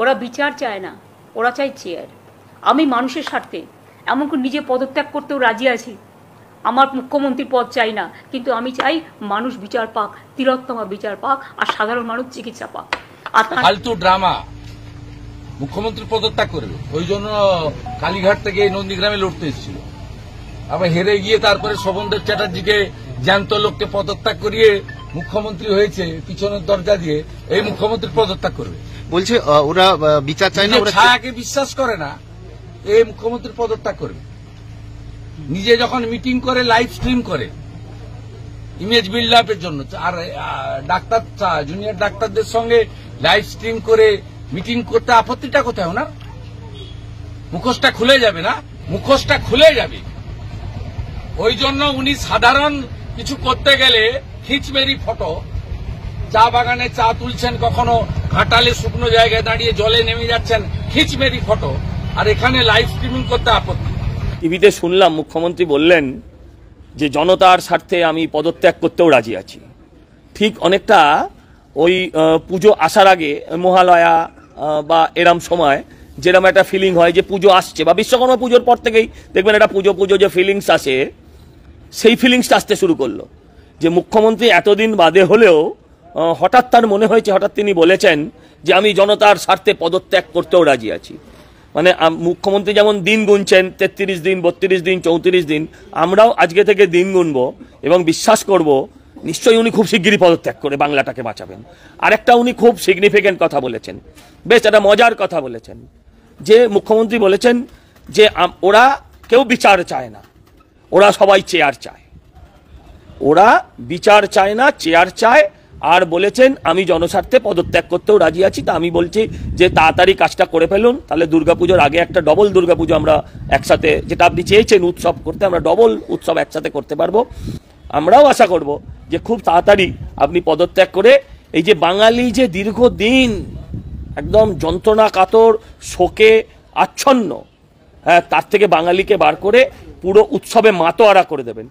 ওরা বিচার চায় না ওরা চায় চেয়ার আমি মানুষের স্বার্থে এমনকি নিজে পদত্যাগ করতেও রাজি আছি আমার মুখ্যমন্ত্রীর পদ চাই না কিন্তু আমি চাই মানুষ বিচার পাক তিরত্তমা বিচার পাক আর সাধারণ মানুষ চিকিৎসা পাক ফালতু ড্রামা মুখ্যমন্ত্রী পদত্যাগ করবে ওই জন্য কালীঘাট থেকে নন্দীগ্রামে লড়তে এসেছিল আবার হেরে গিয়ে তারপরে শোভনদেব চ্যাটার্জিকে জ্যান্ত লোককে পদত্যাগ করিয়ে মুখ্যমন্ত্রী হয়েছে পিছনের দরজা দিয়ে এই মুখ্যমন্ত্রী পদত্যাগ করবে বলছে ওরা বিচার চায় না ওরা ছায়াকে বিশ্বাস করে না এই মুখ্যমন্ত্রী পদত্যাগ করবে নিজে যখন মিটিং করে লাইভ স্ট্রিম করে ইমেজ বিল্ড এর জন্য আর ডাক্তার জুনিয়র ডাক্তারদের সঙ্গে লাইভ স্ট্রিম করে মিটিং করতে আপত্তিটা কোথায় না মুখোশটা খুলে যাবে না মুখোশটা খুলে যাবে ওই জন্য উনি সাধারণ কিছু করতে গেলে খিচমেরি ফটো চা বাগানে চা তুলছেন কখনো ঘাটালে শুকনো জায়গায় দাঁড়িয়ে জলে নেমে যাচ্ছেন খিচমেরি ফটো আর এখানে লাইভ স্ট্রিমিং করতে আপত্তি টিভিতে শুনলাম মুখ্যমন্ত্রী বললেন যে জনতার স্বার্থে আমি পদত্যাগ করতেও রাজি আছি ঠিক অনেকটা ওই পুজো আসার আগে মহালয়া বা এরম সময় যেরকম একটা ফিলিং হয় যে পুজো আসছে বা বিশ্বকর্মা পুজোর পর থেকেই দেখবেন একটা পুজো পুজো যে ফিলিংস আসে সেই ফিলিংসটা আসতে শুরু করলো যে মুখ্যমন্ত্রী এতদিন বাদে হলেও হঠাৎ তার মনে হয়েছে হঠাৎ তিনি বলেছেন যে আমি জনতার স্বার্থে পদত্যাগ করতেও রাজি আছি মানে মুখ্যমন্ত্রী যেমন দিন গুনছেন তেত্রিশ দিন বত্রিশ দিন চৌত্রিশ দিন আমরাও আজকে থেকে দিন গুনব এবং বিশ্বাস করব নিশ্চয়ই উনি খুব শিগগিরই পদত্যাগ করে বাংলাটাকে বাঁচাবেন আরেকটা উনি খুব সিগনিফিক্যান্ট কথা বলেছেন বেশ একটা মজার কথা বলেছেন যে মুখ্যমন্ত্রী বলেছেন যে ওরা কেউ বিচার চায় না ওরা সবাই চেয়ার চায় ওরা বিচার চায় না চেয়ার চায় আর বলেছেন আমি জনস্বার্থে পদত্যাগ করতেও রাজি আছি তা আমি বলছি যে তাড়াতাড়ি কাজটা করে ফেলুন তাহলে দুর্গাপুজোর আগে একটা ডবল দুর্গাপুজো আমরা একসাথে যেটা আপনি চেয়েছেন উৎসব করতে আমরা ডবল উৎসব একসাথে করতে পারবো আমরাও আশা করব যে খুব তাড়াতাড়ি আপনি পদত্যাগ করে এই যে বাঙালি যে দীর্ঘদিন একদম যন্ত্রণা কাতর শোকে আচ্ছন্ন হ্যাঁ তার থেকে বাঙালিকে বার করে পুরো উৎসবে মাতোয়ারা করে দেবেন